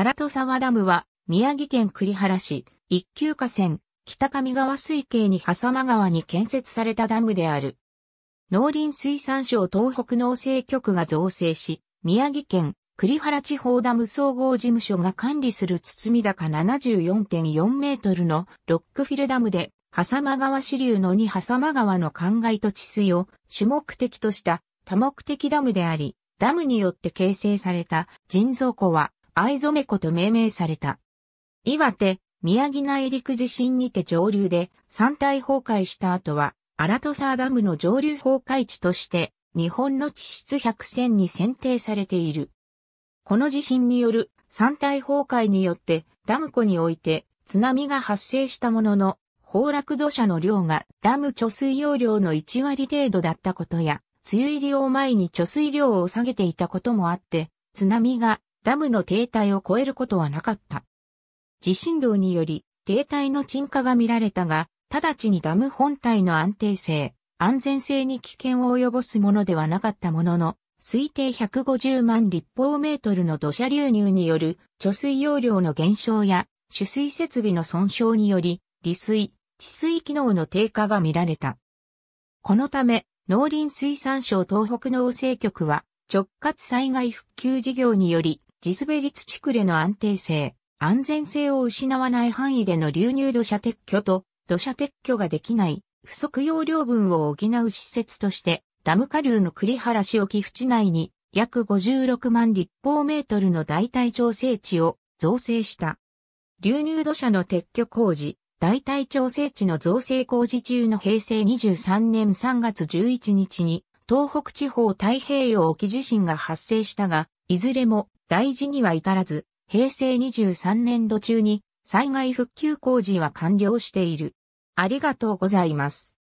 荒戸沢ダムは、宮城県栗原市、一級河川、北上川水系に狭間川に建設されたダムである。農林水産省東北農政局が造成し、宮城県栗原地方ダム総合事務所が管理する堤高74.4メートルのロックフィルダムで、狭間川支流の2。狭間川の灌漑と治水を主目的とした多目的ダムであり、ダムによって形成された人造湖は藍染湖と命名された。岩手、宮城内陸地震にて上流で山体崩壊した後は、アラトサーダムの上流崩壊地として、日本の地質百選に選定されている。この地震による山体崩壊によって、ダム湖において津波が発生したものの、崩落土砂の量がダム貯水容量の1割程度だったことや、梅雨入りを前に貯水量を下げていたこともあって、津波がダムの停滞を超えることはなかった。地震動により停滞の沈下が見られたが、直ちにダム本体の安定性、安全性に危険を及ぼすものではなかったものの、推定150万立方メートルの土砂流入による貯水容量の減少や取水設備の損傷により、利水、治水機能の低下が見られた。このため、農林水産省東北農政局は、直轄災害復旧事業により、地滑り土くれの安定性、安全性を失わない範囲での流入土砂撤去と土砂撤去ができない不足容量分を補う施設としてダム下流の栗原市沖淵内に約56万立方メートルの代替調整地を造成した。流入土砂の撤去工事、代替調整地の造成工事中の平成23年3月11日に東北地方太平洋沖地震が発生したが、いずれも大事には至らず、平成23年度中に災害復旧工事は完了している。ありがとうございます。